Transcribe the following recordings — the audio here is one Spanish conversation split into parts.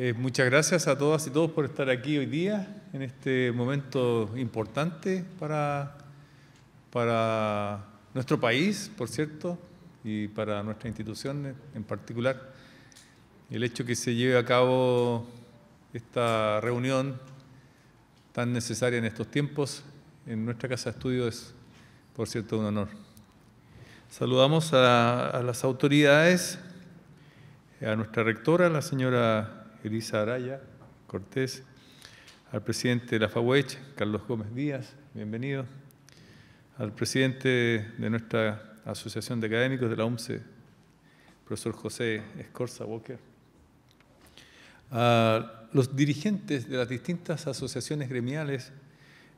Eh, muchas gracias a todas y todos por estar aquí hoy día, en este momento importante para, para nuestro país, por cierto, y para nuestra institución en particular. El hecho que se lleve a cabo esta reunión tan necesaria en estos tiempos en nuestra casa de estudio es, por cierto, un honor. Saludamos a las autoridades, a nuestra rectora, la señora Elisa Araya Cortés, al presidente de la FAWECH, Carlos Gómez Díaz, bienvenido, al presidente de nuestra Asociación de Académicos de la UMCE, profesor José Escorza Walker, a los dirigentes de las distintas asociaciones gremiales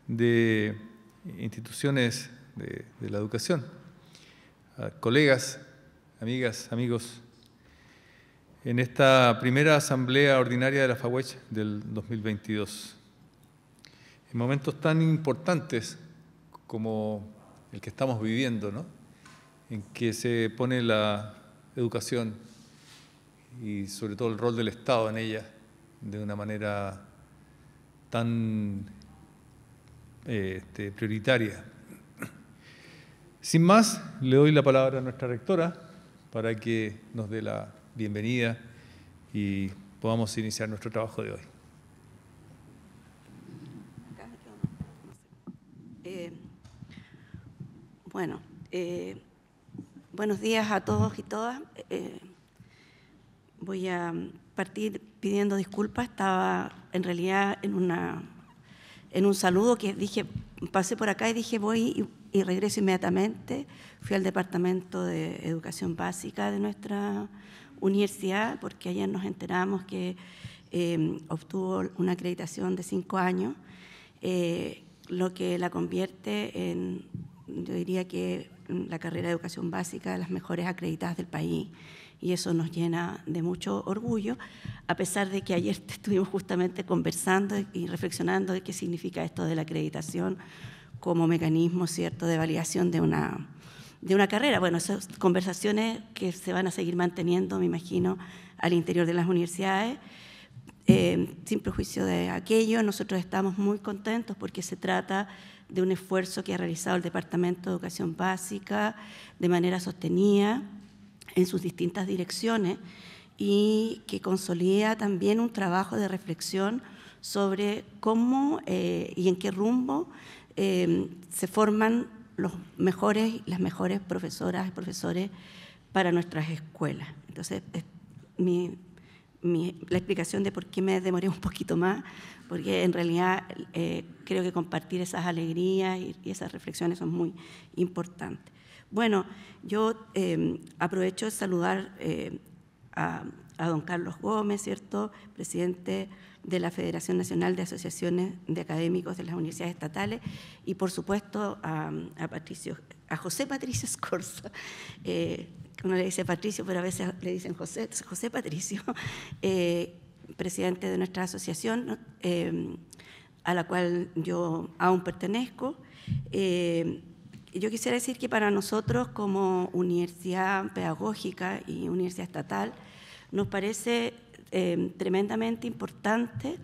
de instituciones de, de la educación, a colegas, amigas, amigos en esta primera asamblea ordinaria de la FAWECH del 2022. En momentos tan importantes como el que estamos viviendo, en que se pone la educación y sobre todo el rol del Estado en ella de una manera tan eh, este, prioritaria. Sin más, le doy la palabra a nuestra rectora para que nos dé la bienvenida y podamos iniciar nuestro trabajo de hoy. Eh, bueno, eh, buenos días a todos y todas. Eh, voy a partir pidiendo disculpas. Estaba en realidad en, una, en un saludo que dije, pasé por acá y dije voy y regreso inmediatamente. Fui al departamento de educación básica de nuestra universidad, porque ayer nos enteramos que em, obtuvo una acreditación de cinco años, eh, lo que la convierte en, yo diría que mm, la carrera de educación básica de las mejores acreditadas del país. Y eso nos llena de mucho orgullo, a pesar de que ayer estuvimos justamente conversando y reflexionando de qué significa esto de la acreditación como mecanismo cierto de validación de una, de una carrera. Bueno, esas conversaciones que se van a seguir manteniendo, me imagino, al interior de las universidades. Eh, sin prejuicio de aquello, nosotros estamos muy contentos porque se trata de un esfuerzo que ha realizado el Departamento de Educación Básica de manera sostenida en sus distintas direcciones y que consolida también un trabajo de reflexión sobre cómo eh, y en qué rumbo eh, se forman los mejores, y las mejores profesoras y profesores para nuestras escuelas. Entonces, la explicación de por qué me demoré un poquito más, porque en realidad eh, creo que compartir esas alegrías y, esas reflexiones son muy importantes. Bueno, yo eh, aprovecho de saludar eh, a a don Carlos Gómez, ¿cierto? Presidente de la Federación Nacional de Asociaciones de Académicos de las Universidades Estatales y, por supuesto, a, Patricio, a José Patricio Escorza. Eh, uno le dice Patricio, pero a veces le dicen José, José Patricio, eh, presidente de nuestra asociación, eh, a la cual yo aún pertenezco. Eh, yo quisiera decir que para nosotros como universidad pedagógica y universidad estatal, nos parece em, tremendamente importante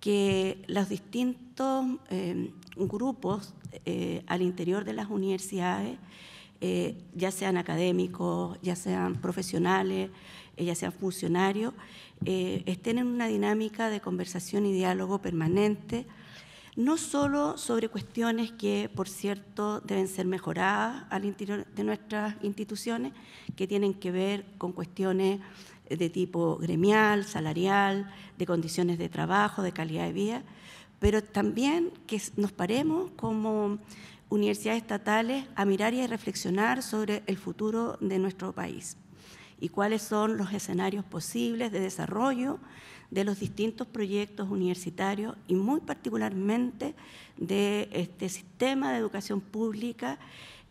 que los distintos em, grupos eh, al interior de las universidades, eh, ya sean académicos, ya sean profesionales, eh, ya sean funcionarios, estén en una dinámica de conversación y diálogo permanente, no solo sobre cuestiones que, por cierto, deben ser mejoradas al interior de nuestras instituciones, que tienen que ver con cuestiones de tipo gremial, salarial, de condiciones de trabajo, de calidad de vida, pero también que nos paremos como universidades estatales a mirar y a reflexionar sobre el futuro de nuestro país y cuáles son los escenarios posibles de desarrollo de los distintos proyectos universitarios y muy particularmente de este sistema de educación pública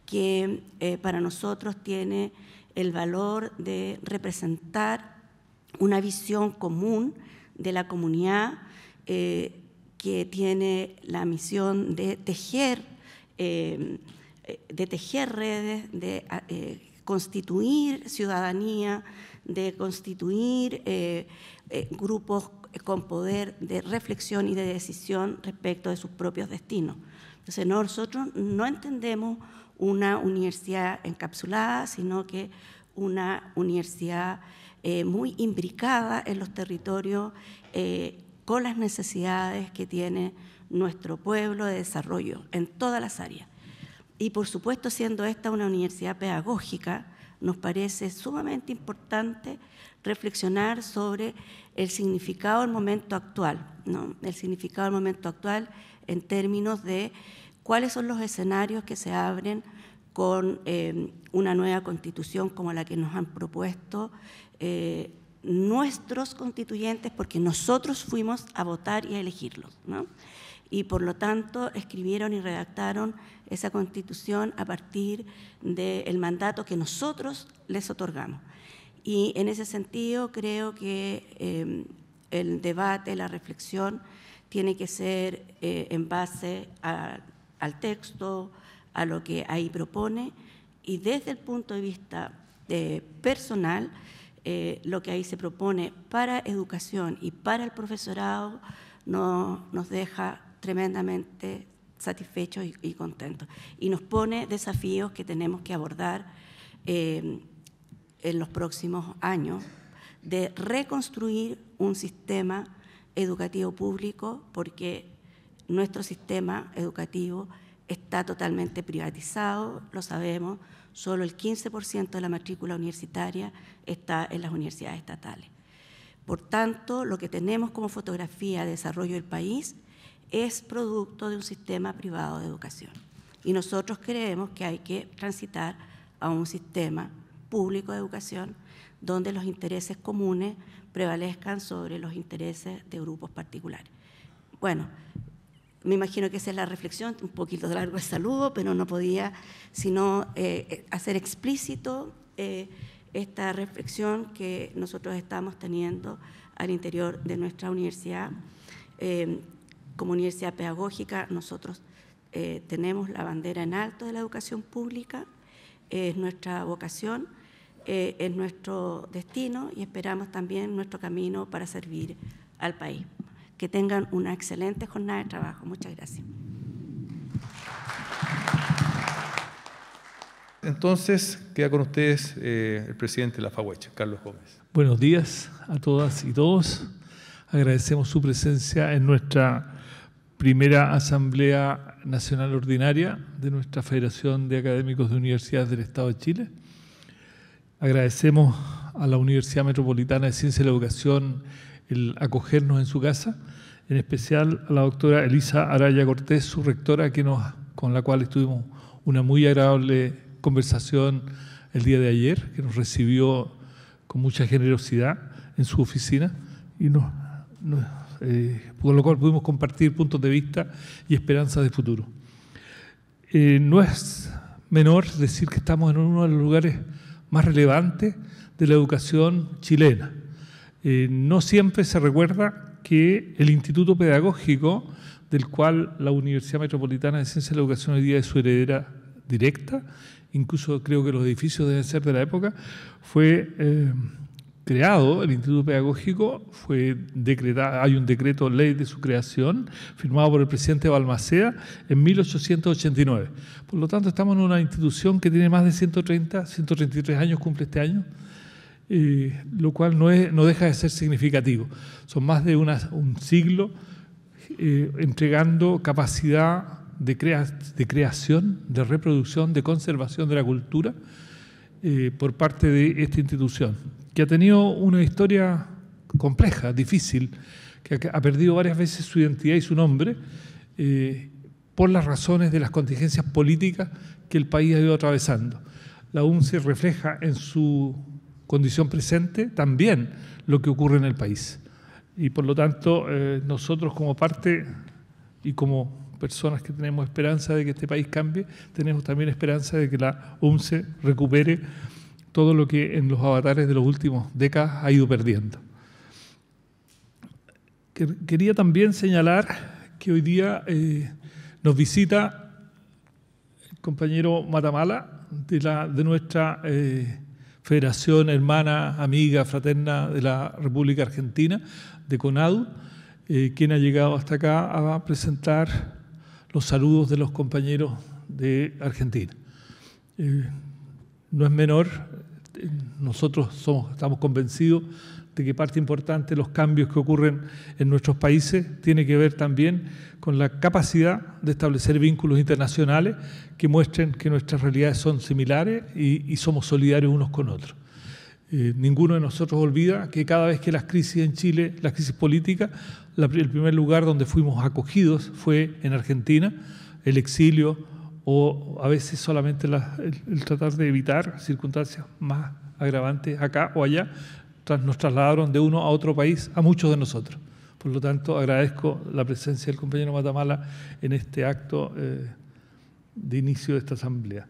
que eh, para nosotros tiene el valor de representar una visión común de la comunidad eh, que tiene la misión de tejer, eh, de tejer redes, de eh, constituir ciudadanía, de constituir grupos con poder de reflexión y de decisión respecto de sus propios destinos. Entonces nosotros no entendemos una universidad encapsulada, sino que una universidad eh, muy imbricada en los territorios eh, con las necesidades que tiene nuestro pueblo de desarrollo en todas las áreas. Y por supuesto, siendo esta una universidad pedagógica, nos parece sumamente importante reflexionar sobre el significado del momento actual, ¿no? el significado del momento actual en términos de cuáles son los escenarios que se abren con em, una nueva constitución como la que nos han propuesto eh, nuestros constituyentes, porque nosotros fuimos a votar y a elegirlos. Y por lo tanto escribieron y redactaron esa constitución a partir del mandato que nosotros les otorgamos. Y en ese sentido creo que em, el debate, la reflexión, tiene que ser eh, en base a al texto, a lo que ahí propone, y desde el punto de vista de eh, personal, eh, lo que ahí se propone para educación y para el profesorado nos deja tremendamente satisfechos y, contentos. Y nos pone desafíos que tenemos que abordar eh, en los próximos años de reconstruir un sistema educativo público porque nuestro sistema educativo está totalmente privatizado, lo sabemos, solo el 15% de la matrícula universitaria está en las universidades estatales. Por tanto, lo que tenemos como fotografía de desarrollo del país es producto de un sistema privado de educación. Y nosotros creemos que hay que transitar a un sistema público de educación donde los intereses comunes prevalezcan sobre los intereses de grupos particulares. Bueno, me imagino que esa es la reflexión, un poquito largo el saludo, pero no podía sino eh, eh, hacer explícito eh, esta reflexión que nosotros estamos teniendo al interior de nuestra universidad. Em, como universidad pedagógica, nosotros tenemos la bandera en alto de la educación pública, es nuestra vocación, es nuestro destino y esperamos también nuestro camino para servir al país. Que tengan una excelente jornada de trabajo. Muchas gracias. Entonces, queda con ustedes eh, el presidente de la FAWECH, Carlos Gómez. Buenos días a todas y todos. Agradecemos su presencia en nuestra primera Asamblea Nacional Ordinaria de nuestra Federación de Académicos de Universidades del Estado de Chile. Agradecemos a la Universidad Metropolitana de Ciencia y la Educación el acogernos en su casa, en especial a la doctora Elisa Araya Cortés, su rectora, que con la cual estuvimos una muy agradable conversación el día de ayer, que nos recibió con mucha generosidad en su oficina y nos, eh, con lo cual pudimos compartir puntos de vista y esperanzas de futuro. Eh, no es menor decir que estamos en uno de los lugares más relevantes de la educación chilena eh, no siempre se recuerda que el Instituto Pedagógico, del cual la Universidad Metropolitana de Ciencia de la Educación hoy día es su heredera directa, incluso creo que los edificios deben ser de la época, fue eh, creado, el Instituto Pedagógico, fue hay un decreto ley de su creación, firmado por el presidente Balmaceda en 1889. Por lo tanto, estamos en una institución que tiene más de 130, 133 años, cumple este año, lo cual no, es, no, deja de ser significativo. Son más de un siglo eh, entregando capacidad de, de, creación, de reproducción, de conservación de la cultura eh, por parte de esta institución, que ha tenido una historia compleja, difícil, que ha perdido varias veces su identidad y su nombre eh, por las razones de las contingencias políticas que el país ha ido atravesando. La UNCE refleja en su condición presente también lo que ocurre en el país. Y por lo tanto, eh, nosotros como parte y como personas que tenemos esperanza de que este país cambie, tenemos también esperanza de que la UNCE recupere todo lo que en los avatares de los últimos décadas ha ido perdiendo. Quería también señalar que hoy día eh, nos visita el compañero Matamala de, la, de nuestra... Eh, Federación Hermana, Amiga, Fraterna de la República Argentina, de CONADU, eh, quien ha llegado hasta acá a presentar los saludos de los compañeros de Argentina. Eh, no es menor, eh, nosotros somos, estamos convencidos de que parte importante de los cambios que ocurren en nuestros países tiene que ver también con la capacidad de establecer vínculos internacionales que muestren que nuestras realidades son similares y, somos solidarios unos con otros. Eh, ninguno de nosotros olvida que cada vez que las crisis en Chile, las crisis políticas, el primer lugar donde fuimos acogidos fue en Argentina, el exilio o a veces solamente el, tratar de evitar circunstancias más agravantes acá o allá nos trasladaron de uno a otro país a muchos de nosotros. Por lo tanto, agradezco la presencia del compañero Matamala en este acto eh, de inicio de esta asamblea.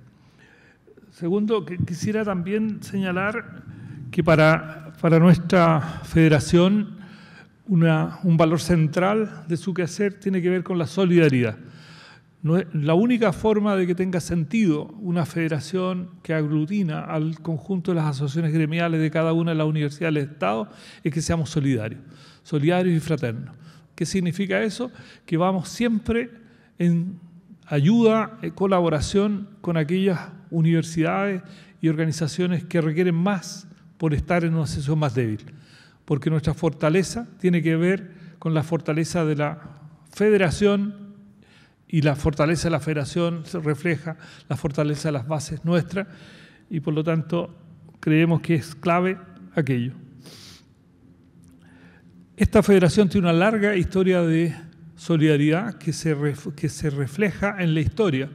Segundo, quisiera también señalar que para, nuestra federación un valor central de su quehacer tiene que ver con la solidaridad la única forma de que tenga sentido una federación que aglutina al conjunto de las asociaciones gremiales de cada una de las universidades del Estado es que seamos solidarios, solidarios y fraternos. ¿Qué significa eso? Que vamos siempre en ayuda, y eh, colaboración con aquellas universidades y organizaciones que requieren más por estar en una sesión más débil. Porque nuestra fortaleza tiene que ver con la fortaleza de la federación y la fortaleza de la federación se refleja la fortaleza de las bases nuestras y por lo tanto creemos que es clave aquello. Esta federación tiene una larga historia de solidaridad que se, que se refleja en la historia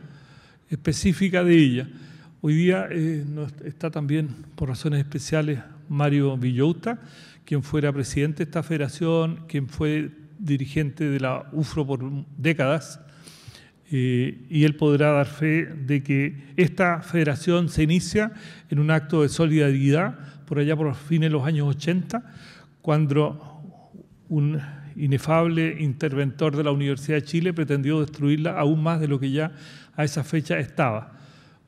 específica de ella. Hoy día eh, está también, por razones especiales, Mario Villota, quien fuera presidente de esta federación, quien fue dirigente de la UFRO por décadas, eh, y él podrá dar fe de que esta federación se inicia en un acto de solidaridad por allá por fines de los años 80, cuando un inefable interventor de la Universidad de Chile pretendió destruirla aún más de lo que ya a esa fecha estaba.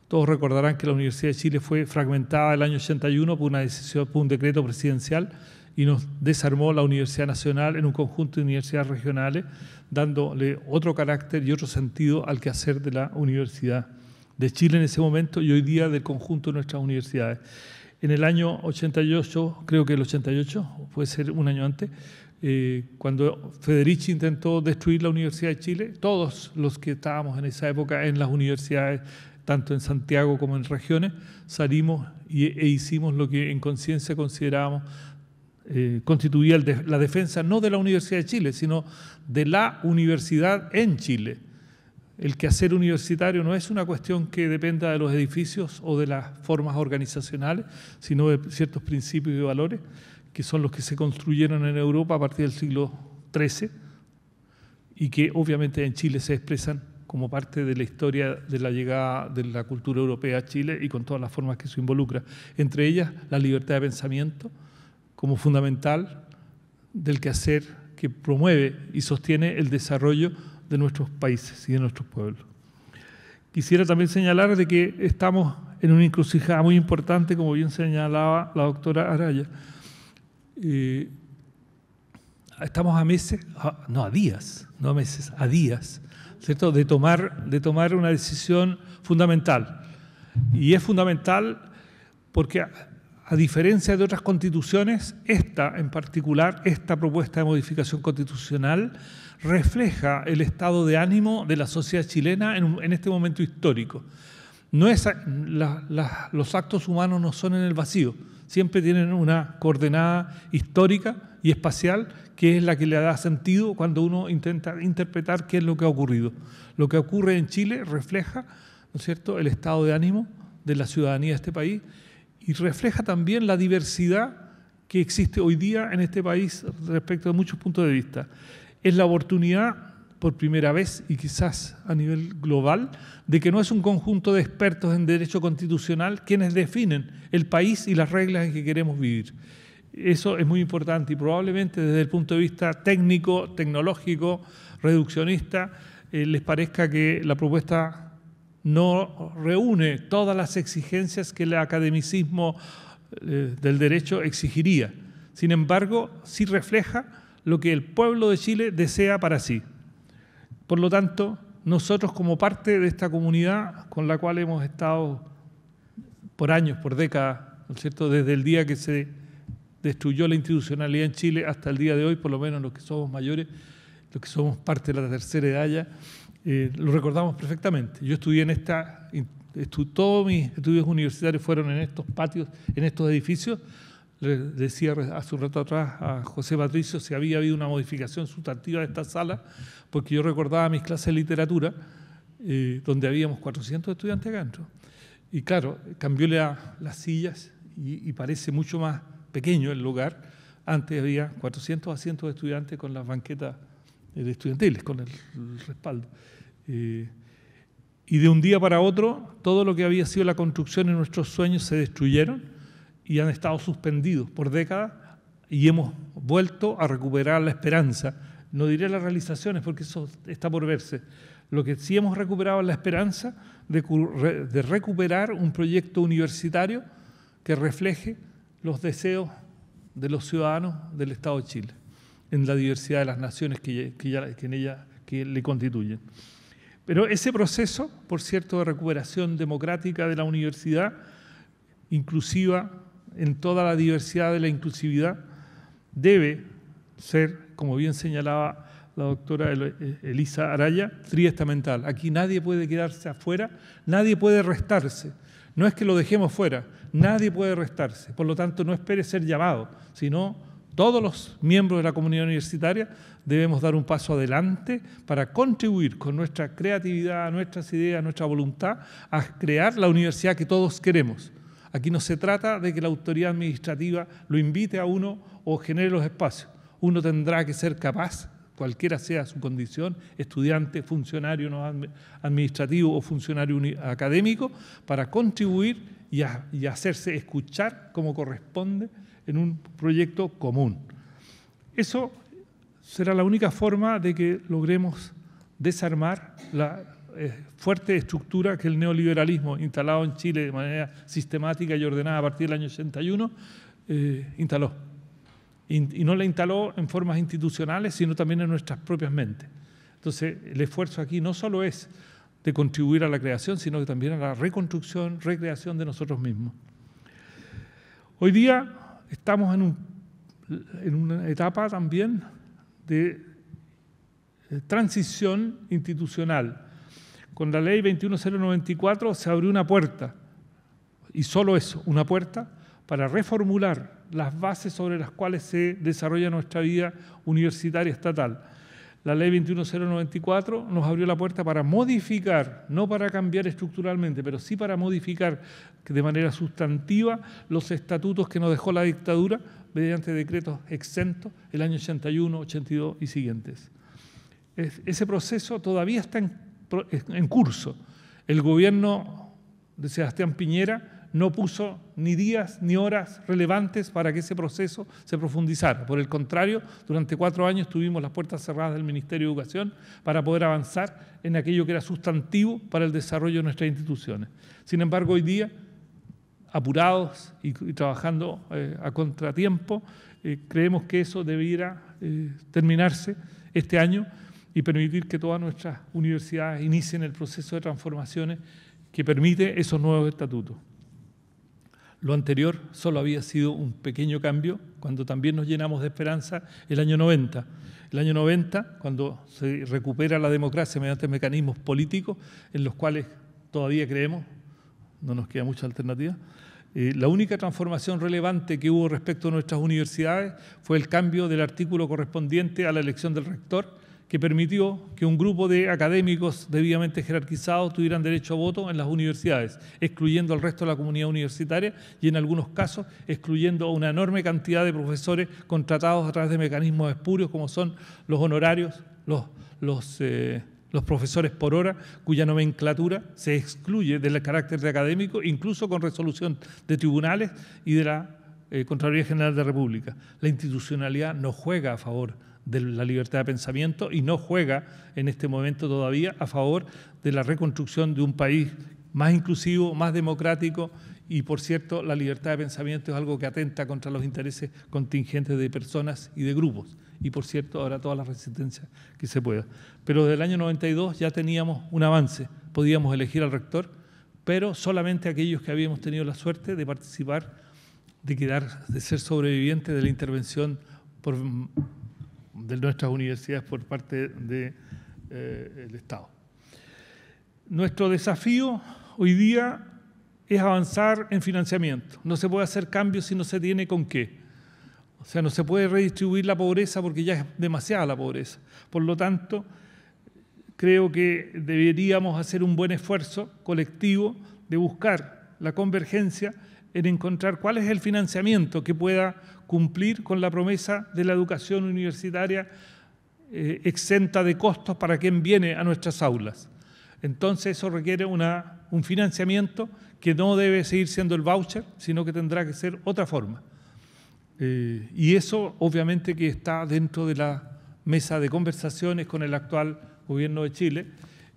Todos recordarán que la Universidad de Chile fue fragmentada el año 81 por una decisión, por un decreto presidencial y nos desarmó la Universidad Nacional en un conjunto de universidades regionales, dándole otro carácter y otro sentido al quehacer de la Universidad de Chile en ese momento y hoy día del conjunto de nuestras universidades. En el año 88, creo que el 88, puede ser un año antes, eh, cuando Federici intentó destruir la Universidad de Chile, todos los que estábamos en esa época en las universidades, tanto en Santiago como en regiones, salimos e hicimos lo que en conciencia considerábamos eh, constituía la defensa no de la Universidad de Chile, sino de la universidad en Chile. El quehacer universitario no es una cuestión que dependa de los edificios o de las formas organizacionales, sino de ciertos principios y valores que son los que se construyeron en Europa a partir del siglo XIII y que obviamente en Chile se expresan como parte de la historia de la llegada de la cultura europea a Chile y con todas las formas que eso involucra, entre ellas la libertad de pensamiento, como fundamental del quehacer que promueve y sostiene el desarrollo de nuestros países y de nuestros pueblos. Quisiera también señalar de que estamos en una encrucijada muy importante, como bien señalaba la doctora Araya. Eh, estamos a meses, no a días, no a meses, a días, ¿cierto? De tomar, de tomar una decisión fundamental. Y es fundamental porque a diferencia de otras constituciones, esta en particular, esta propuesta de modificación constitucional, refleja el estado de ánimo de la sociedad chilena en, este momento histórico. No es, los actos humanos no son en el vacío, siempre tienen una coordenada histórica y espacial que es la que le da sentido cuando uno intenta interpretar qué es lo que ha ocurrido. Lo que ocurre en Chile refleja, ¿no es cierto?, el estado de ánimo de la ciudadanía de este país y refleja también la diversidad que existe hoy día en este país respecto de muchos puntos de vista. Es la oportunidad, por primera vez y quizás a nivel global, de que no es un conjunto de expertos en derecho constitucional quienes definen el país y las reglas en que queremos vivir. Eso es muy importante y probablemente desde el punto de vista técnico, tecnológico, reduccionista, eh, les parezca que la propuesta no reúne todas las exigencias que el academicismo eh, del derecho exigiría. Sin embargo, sí refleja lo que el pueblo de Chile desea para sí. Por lo tanto, nosotros como parte de esta comunidad con la cual hemos estado por años, por décadas, ¿no cierto? desde el día que se destruyó la institucionalidad en Chile hasta el día de hoy, por lo menos los que somos mayores, los que somos parte de la tercera edad ya, lo recordamos perfectamente. Yo estudié en esta, todos mis estudios universitarios fueron en estos patios, en estos edificios. Le decía hace un rato atrás a José Patricio si había habido una modificación sustantiva de esta sala, porque yo recordaba mis clases de literatura, eh, donde habíamos 400 estudiantes acá dentro. Y claro, cambió las sillas y, y parece mucho más pequeño el lugar. Antes había 400 asientos de estudiantes con las banquetas estudiantiles con el, respaldo. Eh, y de un día para otro, todo lo que había sido la construcción de nuestros sueños se destruyeron y han estado suspendidos por décadas y hemos vuelto a recuperar la esperanza. No diré las realizaciones porque eso está por verse. Lo que sí hemos recuperado es la esperanza de, de recuperar un proyecto universitario que refleje los deseos de los ciudadanos del Estado de Chile en la diversidad de las naciones que, ella que le constituyen. Pero ese proceso, por cierto, de recuperación democrática de la universidad, inclusiva en toda la diversidad de la inclusividad, debe ser, como bien señalaba la doctora eh, Elisa Araya, triestamental. Aquí nadie puede quedarse afuera, nadie puede restarse. No es que lo dejemos fuera, nadie puede restarse. Por lo tanto, no espere ser llamado, sino todos los miembros de la comunidad universitaria debemos dar un paso adelante para contribuir con nuestra creatividad, nuestras ideas, nuestra voluntad a crear la universidad que todos queremos. Aquí no se trata de que la autoridad administrativa lo invite a uno o genere los espacios. Uno tendrá que ser capaz, cualquiera sea su condición, estudiante, funcionario no administrativo o funcionario académico, para contribuir y, y hacerse escuchar como corresponde en un proyecto común. Eso será la única forma de que logremos desarmar la eh, fuerte estructura que el neoliberalismo instalado en Chile de manera sistemática y ordenada a partir del año 81 eh, instaló. Y, no la instaló en formas institucionales, sino también en nuestras propias mentes. Entonces, el esfuerzo aquí no solo es de contribuir a la creación, sino que también a la reconstrucción, recreación de nosotros mismos. Hoy día Estamos en, un, en una etapa también de eh, transición institucional. Con la ley 21094 se abrió una puerta, y solo eso, una puerta, para reformular las bases sobre las cuales se desarrolla nuestra vida universitaria estatal. La ley 21094 nos abrió la puerta para modificar, no para cambiar estructuralmente, pero sí para modificar de manera sustantiva los estatutos que nos dejó la dictadura mediante decretos exentos el año 81, 82 y siguientes. ese proceso todavía está en, curso. El gobierno de Sebastián Piñera no puso ni días ni horas relevantes para que ese proceso se profundizara. Por el contrario, durante cuatro años tuvimos las puertas cerradas del Ministerio de Educación para poder avanzar en aquello que era sustantivo para el desarrollo de nuestras instituciones. Sin embargo, hoy día, apurados y, trabajando eh, a contratiempo, eh, creemos que eso debería eh, terminarse este año y permitir que todas nuestras universidades inicien el proceso de transformaciones que permite esos nuevos estatutos. Lo anterior solo había sido un pequeño cambio cuando también nos llenamos de esperanza el año 90. El año 90, cuando se recupera la democracia mediante mecanismos políticos en los cuales todavía creemos, no nos queda mucha alternativa, eh, la única transformación relevante que hubo respecto a nuestras universidades fue el cambio del artículo correspondiente a la elección del rector que permitió que un grupo de académicos debidamente jerarquizados tuvieran derecho a voto en las universidades, excluyendo al resto de la comunidad universitaria y en algunos casos excluyendo a una enorme cantidad de profesores contratados a través de mecanismos espurios como son los honorarios, los, los eh, profesores por hora, cuya nomenclatura se excluye del carácter de académico, incluso con resolución de tribunales y de la eh, Contraloría General de la República. La institucionalidad no juega a favor de la libertad de pensamiento y no juega en este momento todavía a favor de la reconstrucción de un país más inclusivo, más democrático y, por cierto, la libertad de pensamiento es algo que atenta contra los intereses contingentes de personas y de grupos. Y, por cierto, ahora toda la resistencia que se pueda. Pero desde el año 92 ya teníamos un avance, podíamos elegir al rector, pero solamente aquellos que habíamos tenido la suerte de participar, de quedar, de ser sobrevivientes de la intervención por de nuestras universidades por parte del eh, Estado. Nuestro desafío hoy día es avanzar en financiamiento. No se puede hacer cambios si no se tiene con qué. O sea, no se puede redistribuir la pobreza porque ya es demasiada la pobreza. Por lo tanto, creo que deberíamos hacer un buen esfuerzo colectivo de buscar la convergencia en encontrar cuál es el financiamiento que pueda cumplir con la promesa de la educación universitaria eh, exenta de costos para quien viene a nuestras aulas. Entonces eso requiere un financiamiento que no debe seguir siendo el voucher, sino que tendrá que ser otra forma. Eh, y eso obviamente que está dentro de la mesa de conversaciones con el actual gobierno de Chile.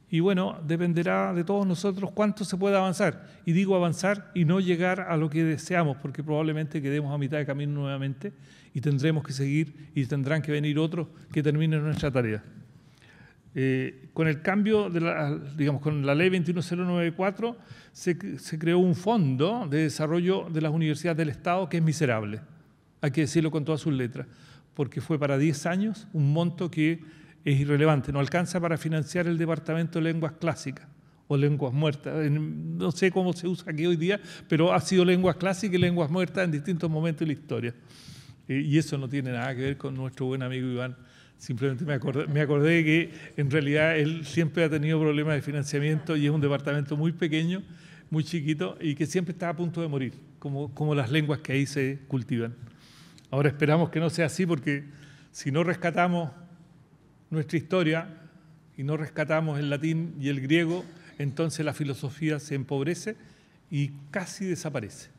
Y bueno, dependerá de todos nosotros cuánto se pueda avanzar. Y digo avanzar y no llegar a lo que deseamos, porque probablemente quedemos a mitad de camino nuevamente y tendremos que seguir y tendrán que venir otros que terminen nuestra tarea. Eh, con el cambio, de la, digamos, con la ley 21094 se, se creó un fondo de desarrollo de las universidades del Estado que es miserable, hay que decirlo con todas sus letras, porque fue para 10 años un monto que es irrelevante, no alcanza para financiar el Departamento de Lenguas Clásicas o lenguas muertas. No sé cómo se usa aquí hoy día, pero ha sido lenguas clásicas y lenguas muertas en distintos momentos de la historia. Y eso no tiene nada que ver con nuestro buen amigo Iván. Simplemente me acordé, me acordé que en realidad él siempre ha tenido problemas de financiamiento y es un departamento muy pequeño, muy chiquito y que siempre está a punto de morir, como, como las lenguas que ahí se cultivan. Ahora esperamos que no sea así porque si no rescatamos nuestra historia y no rescatamos el latín y el griego, entonces la filosofía se empobrece y casi desaparece.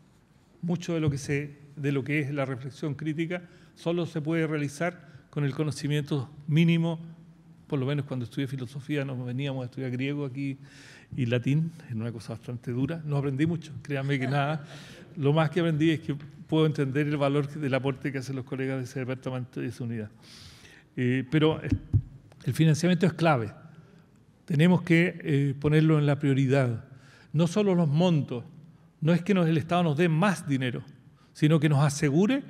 Mucho de lo que, se, de lo que es la reflexión crítica solo se puede realizar con el conocimiento mínimo, por lo menos cuando estudié filosofía nos veníamos a estudiar griego aquí y latín, es una cosa bastante dura, no aprendí mucho, créanme que nada, lo más que aprendí es que puedo entender el valor del aporte que hacen los colegas de ese departamento y de esa unidad. Eh, pero el financiamiento es clave. Tenemos que eh, ponerlo en la prioridad. No solo los montos, no es que el Estado nos dé más dinero, sino que nos asegure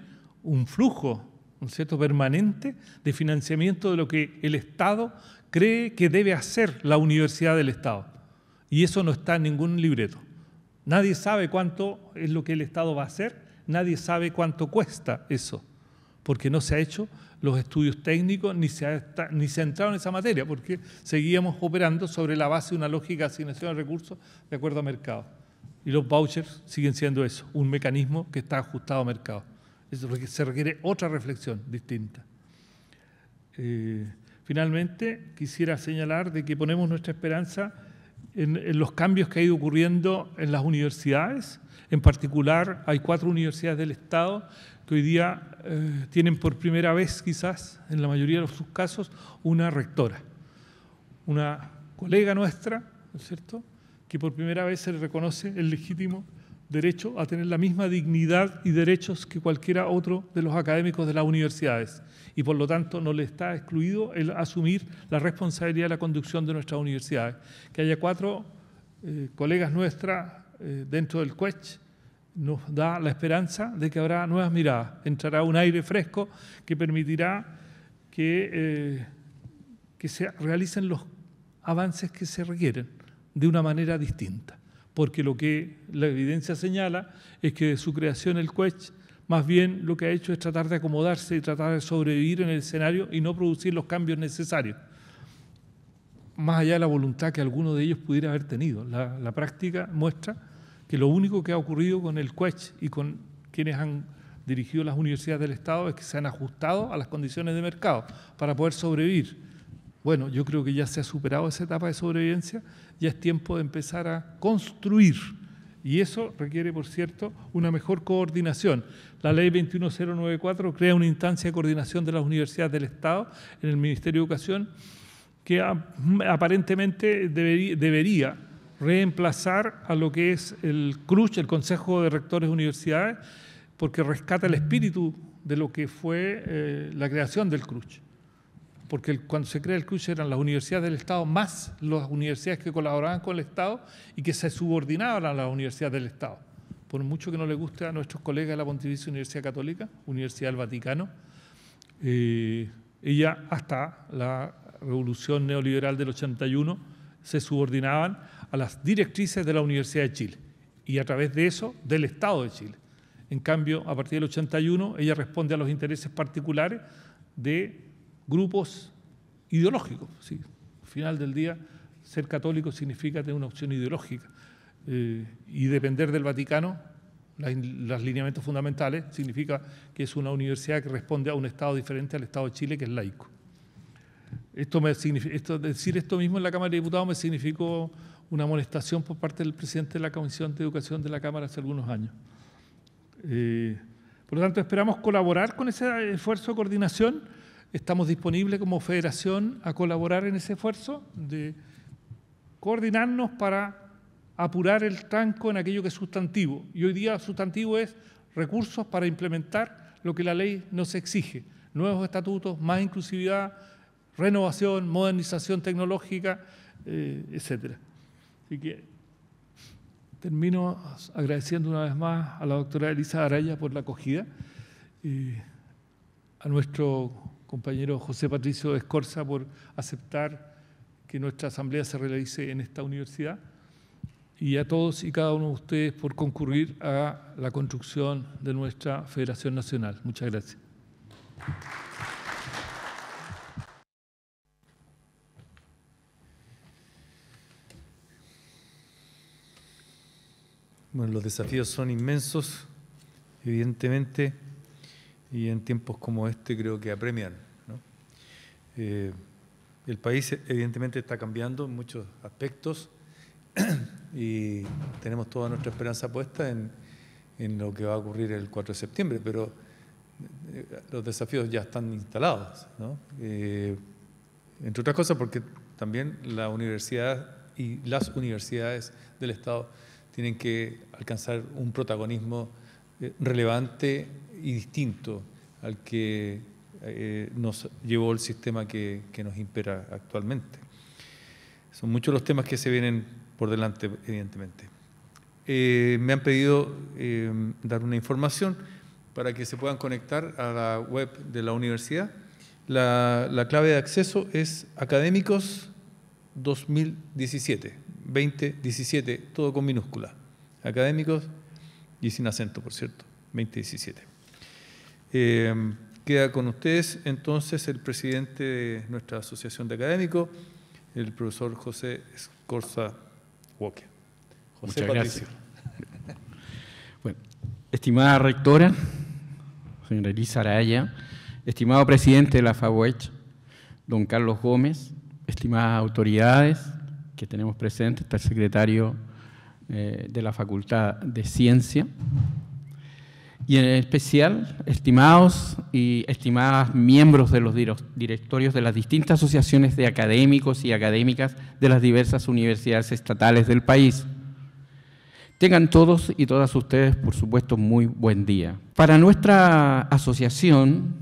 un flujo un cierto permanente de financiamiento de lo que el Estado cree que debe hacer la universidad del Estado. Y eso no está en ningún libreto. Nadie sabe cuánto es lo que el Estado va a hacer, nadie sabe cuánto cuesta eso, porque no se ha hecho los estudios técnicos ni se, ha, ni se entrado en esa materia, porque seguíamos operando sobre la base de una lógica de asignación de recursos de acuerdo a mercado. Y los vouchers siguen siendo eso, un mecanismo que está ajustado a mercado. Eso se requiere otra reflexión distinta. Eh, finalmente, quisiera señalar de que ponemos nuestra esperanza en, los cambios que ha ido ocurriendo en las universidades. En particular, hay cuatro universidades del Estado que hoy día eh, tienen por primera vez, quizás, en la mayoría de sus casos, una rectora, una colega nuestra, ¿no es cierto?, que por primera vez se le reconoce el legítimo derecho a tener la misma dignidad y derechos que cualquiera otro de los académicos de las universidades y por lo tanto no le está excluido el asumir la responsabilidad de la conducción de nuestras universidades. Que haya cuatro eh, colegas nuestras eh, dentro del CUECH nos da la esperanza de que habrá nuevas miradas, entrará un aire fresco que permitirá que, eh, que se realicen los avances que se requieren de una manera distinta porque lo que la evidencia señala es que de su creación el Quech más bien lo que ha hecho es tratar de acomodarse y tratar de sobrevivir en el escenario y no producir los cambios necesarios, más allá de la voluntad que alguno de ellos pudiera haber tenido. La, práctica muestra que lo único que ha ocurrido con el CUECH y con quienes han dirigido las universidades del Estado es que se han ajustado a las condiciones de mercado para poder sobrevivir bueno, yo creo que ya se ha superado esa etapa de sobrevivencia, ya es tiempo de empezar a construir. Y eso requiere, por cierto, una mejor coordinación. La ley 21094 crea una instancia de coordinación de las universidades del Estado en el Ministerio de Educación que aparentemente debería, reemplazar a lo que es el CRUCH, el Consejo de Rectores de Universidades, porque rescata el espíritu de lo que fue eh, la creación del CRUCH porque cuando se crea el CUSH eran las universidades del Estado más las universidades que colaboraban con el Estado y que se subordinaban a las universidades del Estado. Por mucho que no le guste a nuestros colegas de la Pontificia Universidad Católica, Universidad del Vaticano, eh, ella hasta la revolución neoliberal del 81 se subordinaban a las directrices de la Universidad de Chile y a través de eso del Estado de Chile. En cambio, a partir del 81, ella responde a los intereses particulares de grupos ideológicos. ¿sí? Al final del día, ser católico significa tener una opción ideológica. Eh, y depender del Vaticano, los lineamientos fundamentales, significa que es una universidad que responde a un Estado diferente al Estado de Chile, que es laico. Esto me esto, decir esto mismo en la Cámara de Diputados me significó una molestación por parte del presidente de la Comisión de Educación de la Cámara hace algunos años. Eh, por lo tanto, esperamos colaborar con ese esfuerzo de coordinación Estamos disponibles como federación a colaborar en ese esfuerzo de coordinarnos para apurar el tranco en aquello que es sustantivo. Y hoy día sustantivo es recursos para implementar lo que la ley nos exige. Nuevos estatutos, más inclusividad, renovación, modernización tecnológica, eh, etcétera. Así que termino agradeciendo una vez más a la doctora Elisa Araya por la acogida y eh, a nuestro compañero José Patricio Escorza por aceptar que nuestra asamblea se realice en esta universidad y a todos y cada uno de ustedes por concurrir a la construcción de nuestra Federación Nacional. Muchas gracias. Bueno, los desafíos son inmensos, evidentemente y en tiempos como este creo que apremian. Eh, el país evidentemente está cambiando en muchos aspectos y tenemos toda nuestra esperanza puesta en, en lo que va a ocurrir el 4 de septiembre, pero eh, los desafíos ya están instalados. Eh, entre otras cosas porque también la universidad y las universidades del Estado tienen que alcanzar un protagonismo eh, relevante y distinto al que eh, nos llevó el sistema que, nos impera actualmente. Son muchos los temas que se vienen por delante, evidentemente. Eh, me han pedido dar una información para que se puedan conectar a la web de la universidad. La, la clave de acceso es académicos 2017, 2017, todo con minúscula. Académicos y sin acento, por cierto, 2017. Em, queda con ustedes entonces el presidente de nuestra asociación de académicos, el profesor José Escorza Walker. José Muchas gracias. bueno, estimada rectora, señora Elisa Araya, estimado presidente de la FABOECH, don Carlos Gómez, estimadas autoridades que tenemos presentes, está el secretario eh, de la Facultad de Ciencia. Y en especial, estimados y estimadas miembros de los directorios de las distintas asociaciones de académicos y académicas de las diversas universidades estatales del país. Tengan todos y todas ustedes, por supuesto, muy buen día. Para nuestra asociación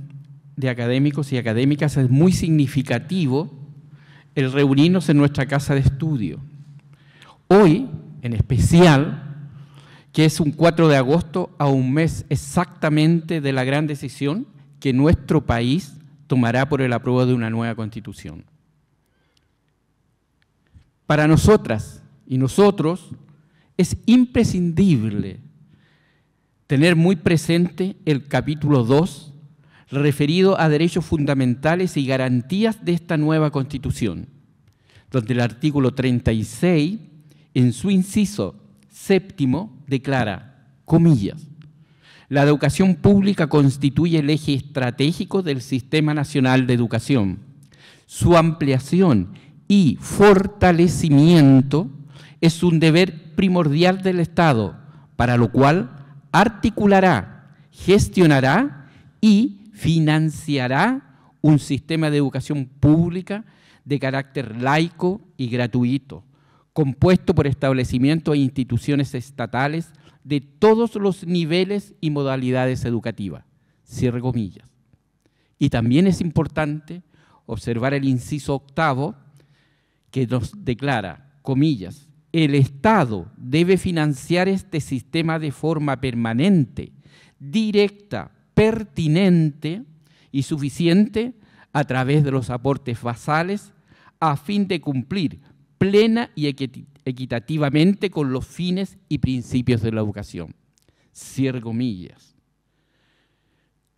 de académicos y académicas es muy significativo el reunirnos en nuestra casa de estudio. Hoy en especial, que es un 4 de agosto a un mes exactamente de la gran decisión que nuestro país tomará por el aprobado de una nueva constitución. Para nosotras y nosotros es imprescindible tener muy presente el capítulo 2 referido a derechos fundamentales y garantías de esta nueva constitución, donde el artículo 36 en su inciso séptimo declara, comillas, la educación pública constituye el eje estratégico del Sistema Nacional de Educación. Su ampliación y fortalecimiento es un deber primordial del Estado, para lo cual articulará, gestionará y financiará un sistema de educación pública de carácter laico y gratuito, compuesto por establecimientos e instituciones estatales de todos los niveles y modalidades educativas. Cierre comillas. Y también es importante observar el inciso octavo que nos declara, comillas, el Estado debe financiar este sistema de forma permanente, directa, pertinente y suficiente a través de los aportes basales a fin de cumplir plena y equitativamente con los fines y principios de la educación. ciergo millas.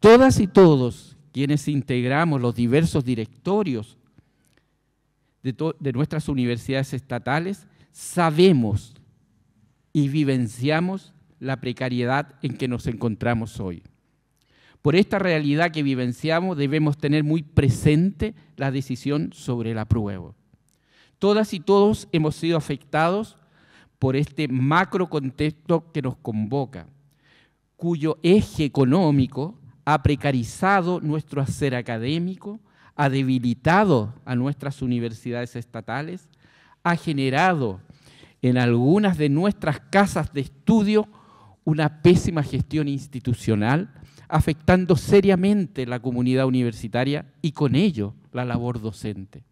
Todas y todos quienes integramos los diversos directorios de, de nuestras universidades estatales sabemos y vivenciamos la precariedad en que nos encontramos hoy. Por esta realidad que vivenciamos debemos tener muy presente la decisión sobre el apruebo. Todas y todos hemos sido afectados por este macro contexto que nos convoca, cuyo eje económico ha precarizado nuestro hacer académico, ha debilitado a nuestras universidades estatales, ha generado en algunas de nuestras casas de estudio una pésima gestión institucional, afectando seriamente la comunidad universitaria y con ello la labor docente.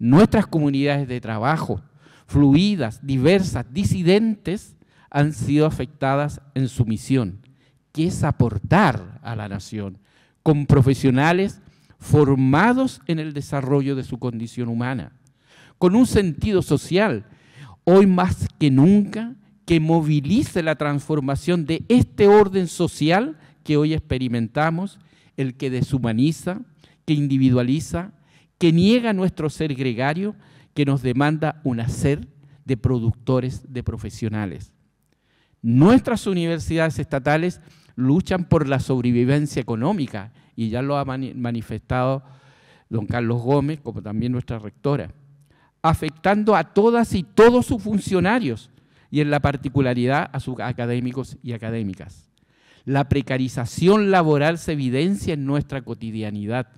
Nuestras comunidades de trabajo, fluidas, diversas, disidentes, han sido afectadas en su misión, que es aportar a la nación, con profesionales formados en el desarrollo de su condición humana, con un sentido social, hoy más que nunca, que movilice la transformación de este orden social que hoy experimentamos, el que deshumaniza, que individualiza, que niega nuestro ser gregario, que nos demanda un hacer de productores, de profesionales. Nuestras universidades estatales luchan por la sobrevivencia económica y ya lo ha manifestado don Carlos Gómez, como también nuestra rectora, afectando a todas y todos sus funcionarios y en la particularidad a sus académicos y académicas. La precarización laboral se evidencia en nuestra cotidianidad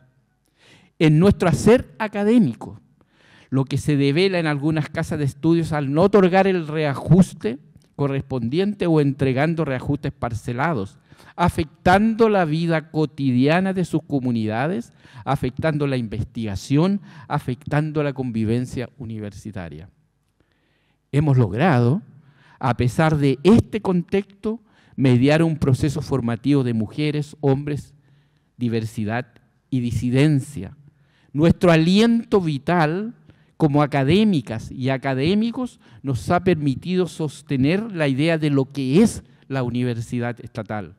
en nuestro hacer académico, lo que se devela en algunas casas de estudios al no otorgar el reajuste correspondiente o entregando reajustes parcelados, afectando la vida cotidiana de sus comunidades, afectando la investigación, afectando la convivencia universitaria. Hemos logrado, a pesar de este contexto, mediar un proceso formativo de mujeres, hombres, diversidad y disidencia, nuestro aliento vital como académicas y académicos nos ha permitido sostener la idea de lo que es la universidad estatal,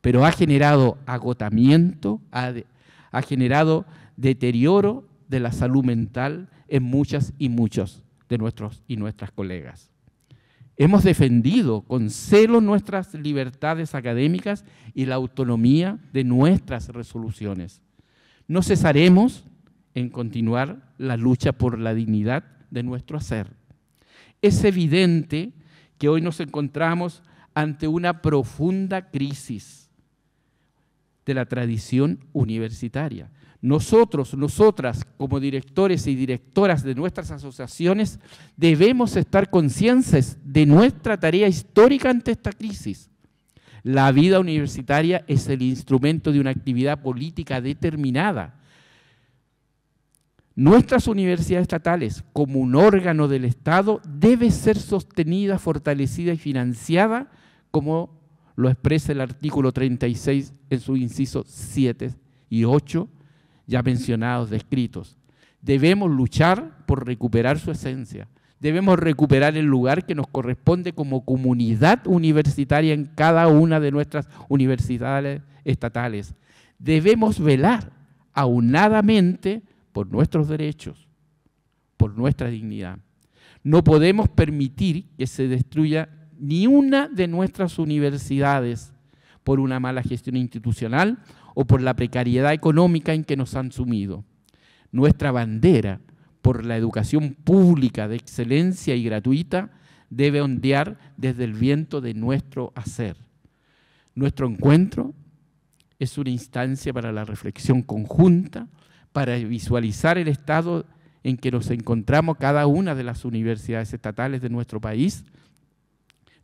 pero ha generado agotamiento, ha, generado deterioro de la salud mental en muchas y muchos de nuestros y nuestras colegas. Hemos defendido con celo nuestras libertades académicas y la autonomía de nuestras resoluciones. No cesaremos en continuar la lucha por la dignidad de nuestro hacer. Es evidente que hoy nos encontramos ante una profunda crisis de la tradición universitaria. Nosotros, nosotras, como directores y directoras de nuestras asociaciones, debemos estar conscientes de nuestra tarea histórica ante esta crisis. La vida universitaria es el instrumento de una actividad política determinada Nuestras universidades estatales, como un órgano del Estado, debe ser sostenida, fortalecida y financiada, como lo expresa el artículo 36 en su inciso 7 y 8, ya mencionados, descritos. Debemos luchar por recuperar su esencia. Debemos recuperar el lugar que nos corresponde como comunidad universitaria en cada una de nuestras universidades estatales. Debemos velar aunadamente por nuestros derechos, por nuestra dignidad. No podemos permitir que se destruya ni una de nuestras universidades por una mala gestión institucional o por la precariedad económica en que nos han sumido. Nuestra bandera por la educación pública de excelencia y gratuita debe ondear desde el viento de nuestro hacer. Nuestro encuentro es una instancia para la reflexión conjunta para visualizar el estado en que nos encontramos cada una de las universidades estatales de nuestro país.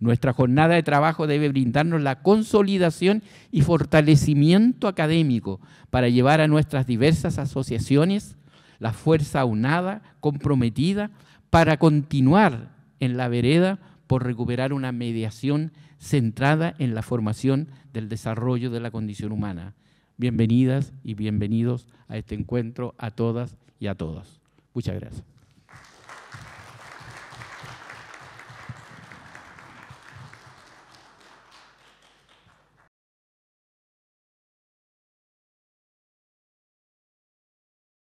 Nuestra jornada de trabajo debe brindarnos la consolidación y fortalecimiento académico para llevar a nuestras diversas asociaciones la fuerza unada, comprometida, para continuar en la vereda por recuperar una mediación centrada en la formación del desarrollo de la condición humana. Bienvenidas y bienvenidos a este encuentro, a todas y a todos. Muchas gracias.